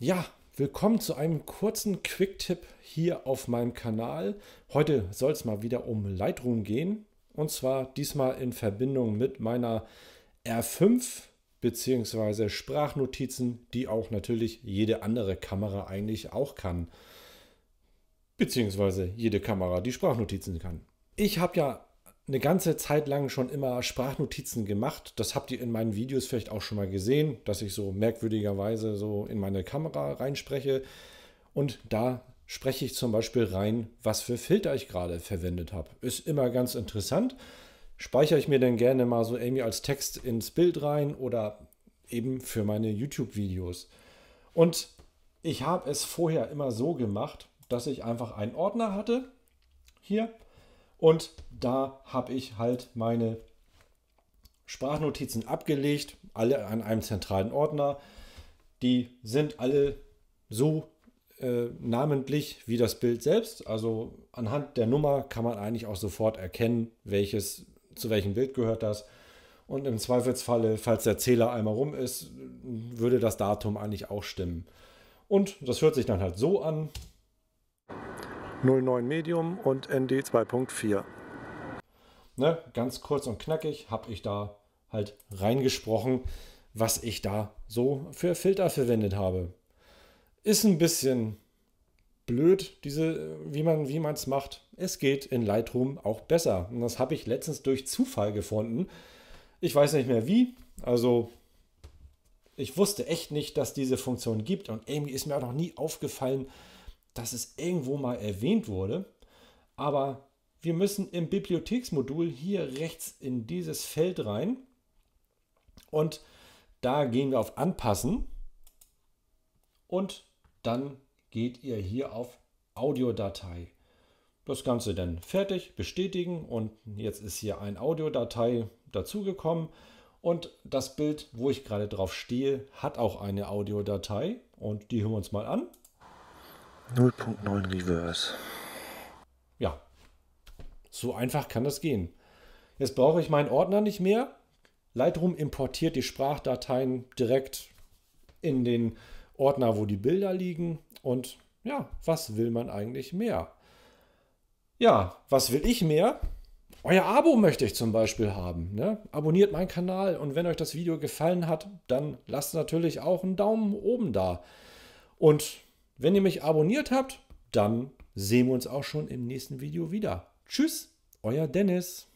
Ja, willkommen zu einem kurzen Quick-Tipp hier auf meinem Kanal. Heute soll es mal wieder um Lightroom gehen und zwar diesmal in Verbindung mit meiner R5 bzw. Sprachnotizen, die auch natürlich jede andere Kamera eigentlich auch kann. Beziehungsweise jede Kamera, die Sprachnotizen kann. Ich habe ja eine ganze Zeit lang schon immer Sprachnotizen gemacht. Das habt ihr in meinen Videos vielleicht auch schon mal gesehen, dass ich so merkwürdigerweise so in meine Kamera reinspreche. Und da spreche ich zum Beispiel rein, was für Filter ich gerade verwendet habe. Ist immer ganz interessant. Speichere ich mir denn gerne mal so irgendwie als Text ins Bild rein oder eben für meine YouTube-Videos. Und ich habe es vorher immer so gemacht, dass ich einfach einen Ordner hatte. Hier und da habe ich halt meine Sprachnotizen abgelegt, alle an einem zentralen Ordner. Die sind alle so äh, namentlich wie das Bild selbst. Also anhand der Nummer kann man eigentlich auch sofort erkennen, welches zu welchem Bild gehört das. Und im Zweifelsfalle, falls der Zähler einmal rum ist, würde das Datum eigentlich auch stimmen. Und das hört sich dann halt so an. 09 Medium und ND 2.4. Ne, ganz kurz und knackig habe ich da halt reingesprochen, was ich da so für Filter verwendet habe. Ist ein bisschen blöd, diese, wie man wie es macht. Es geht in Lightroom auch besser. Und das habe ich letztens durch Zufall gefunden. Ich weiß nicht mehr wie. Also ich wusste echt nicht, dass diese Funktion gibt und irgendwie ist mir auch noch nie aufgefallen, dass es irgendwo mal erwähnt wurde, aber wir müssen im Bibliotheksmodul hier rechts in dieses Feld rein und da gehen wir auf Anpassen und dann geht ihr hier auf Audiodatei. Das Ganze dann fertig, bestätigen und jetzt ist hier ein Audiodatei dazugekommen und das Bild, wo ich gerade drauf stehe, hat auch eine Audiodatei und die hören wir uns mal an. 0.9 Reverse. Ja. So einfach kann das gehen. Jetzt brauche ich meinen Ordner nicht mehr. Lightroom importiert die Sprachdateien direkt in den Ordner, wo die Bilder liegen. Und ja, was will man eigentlich mehr? Ja, was will ich mehr? Euer Abo möchte ich zum Beispiel haben. Ne? Abonniert meinen Kanal und wenn euch das Video gefallen hat, dann lasst natürlich auch einen Daumen oben da. Und wenn ihr mich abonniert habt, dann sehen wir uns auch schon im nächsten Video wieder. Tschüss, euer Dennis.